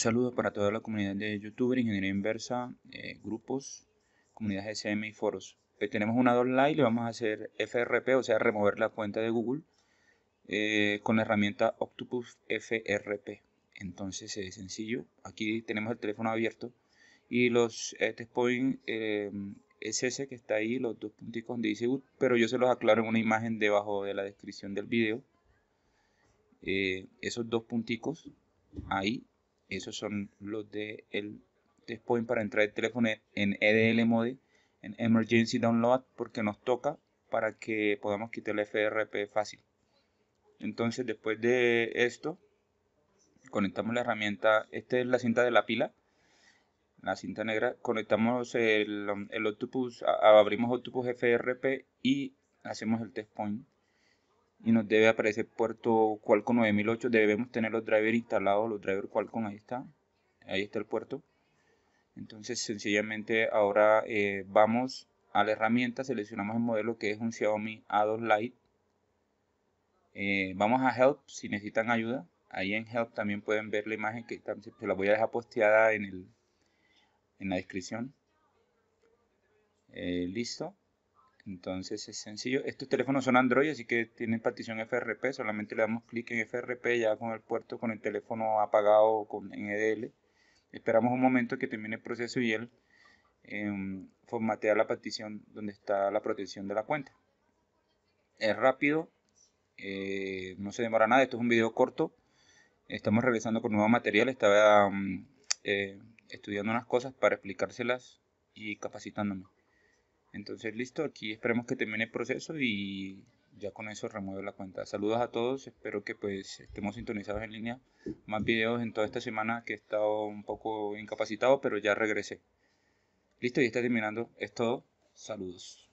saludo para toda la comunidad de YouTube, Ingeniería Inversa, eh, grupos, comunidades SM y foros. Eh, tenemos una online, le vamos a hacer FRP, o sea, remover la cuenta de Google eh, con la herramienta Octopus FRP. Entonces es sencillo, aquí tenemos el teléfono abierto y los este point SS que está ahí, los dos punticos donde dice pero yo se los aclaro en una imagen debajo de la descripción del video. esos dos punticos ahí esos son los de el test point para entrar el teléfono en EDL mode, en emergency download, porque nos toca para que podamos quitar el FRP fácil. Entonces, después de esto, conectamos la herramienta. Esta es la cinta de la pila, la cinta negra. Conectamos el, el Octopus, abrimos Octopus FRP y hacemos el test point y nos debe aparecer puerto Qualcomm 9008. Debemos tener los drivers instalados, los drivers Qualcomm, ahí está. Ahí está el puerto. Entonces sencillamente ahora eh, vamos a la herramienta, seleccionamos el modelo que es un Xiaomi A2 Lite. Eh, vamos a Help si necesitan ayuda. Ahí en Help también pueden ver la imagen que se la voy a dejar posteada en, en la descripción. Eh, listo. Entonces es sencillo. Estos teléfonos son Android, así que tienen partición FRP. Solamente le damos clic en FRP ya con el puerto, con el teléfono apagado con, en EDL. Esperamos un momento que termine el proceso y él em, formatea la partición donde está la protección de la cuenta. Es rápido, eh, no se demora nada. Esto es un video corto. Estamos regresando con nuevo material. Estaba em, eh, estudiando unas cosas para explicárselas y capacitándome. Entonces, listo, aquí esperemos que termine el proceso y ya con eso remuevo la cuenta. Saludos a todos, espero que pues estemos sintonizados en línea. Más videos en toda esta semana que he estado un poco incapacitado, pero ya regresé. Listo, ya está terminando. Es todo. Saludos.